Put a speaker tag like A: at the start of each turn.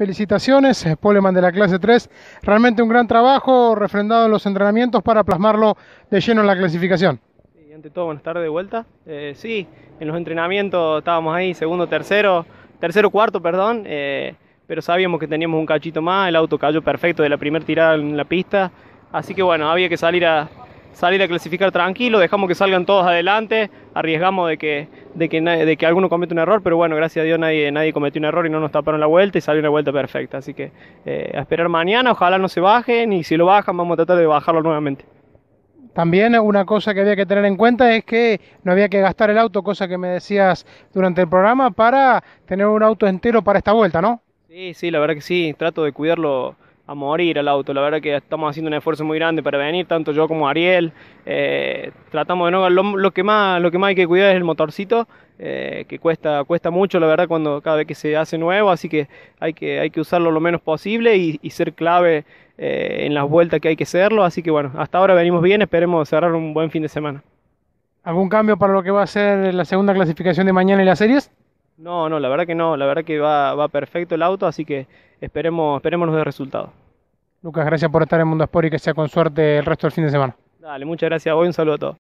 A: Felicitaciones, eh, Poleman de la clase 3. Realmente un gran trabajo refrendado en los entrenamientos para plasmarlo de lleno en la clasificación.
B: ante todo, buenas tardes de vuelta. Eh, sí, en los entrenamientos estábamos ahí, segundo, tercero, tercero, cuarto, perdón, eh, pero sabíamos que teníamos un cachito más, el auto cayó perfecto de la primera tirada en la pista, así que bueno, había que salir a, salir a clasificar tranquilo, dejamos que salgan todos adelante, arriesgamos de que de que, de que alguno comete un error, pero bueno, gracias a Dios nadie, nadie cometió un error y no nos taparon la vuelta y salió una vuelta perfecta. Así que eh, a esperar mañana, ojalá no se bajen y si lo bajan vamos a tratar de bajarlo nuevamente.
A: También una cosa que había que tener en cuenta es que no había que gastar el auto, cosa que me decías durante el programa, para tener un auto entero para esta vuelta, ¿no?
B: Sí, sí, la verdad que sí, trato de cuidarlo a morir al auto. La verdad que estamos haciendo un esfuerzo muy grande para venir, tanto yo como Ariel. Eh, tratamos de no lo, que más lo que más hay que cuidar es el motorcito, eh, que cuesta cuesta mucho, la verdad, cuando cada vez que se hace nuevo, así que hay que hay que usarlo lo menos posible y, ser clave eh, en las vueltas que hay que hacerlo Así que bueno, hasta ahora venimos bien, esperemos cerrar un buen fin de semana.
A: ¿Algún cambio para lo que va a ser la segunda clasificación de mañana en las series?
B: No, no, la verdad que no, la verdad que va, va perfecto el auto, así que esperemos, esperemos los resultados.
A: Lucas, gracias por estar en Mundo Sport y que sea con suerte el resto del fin de semana.
B: Dale, muchas gracias a vos y un saludo a todos.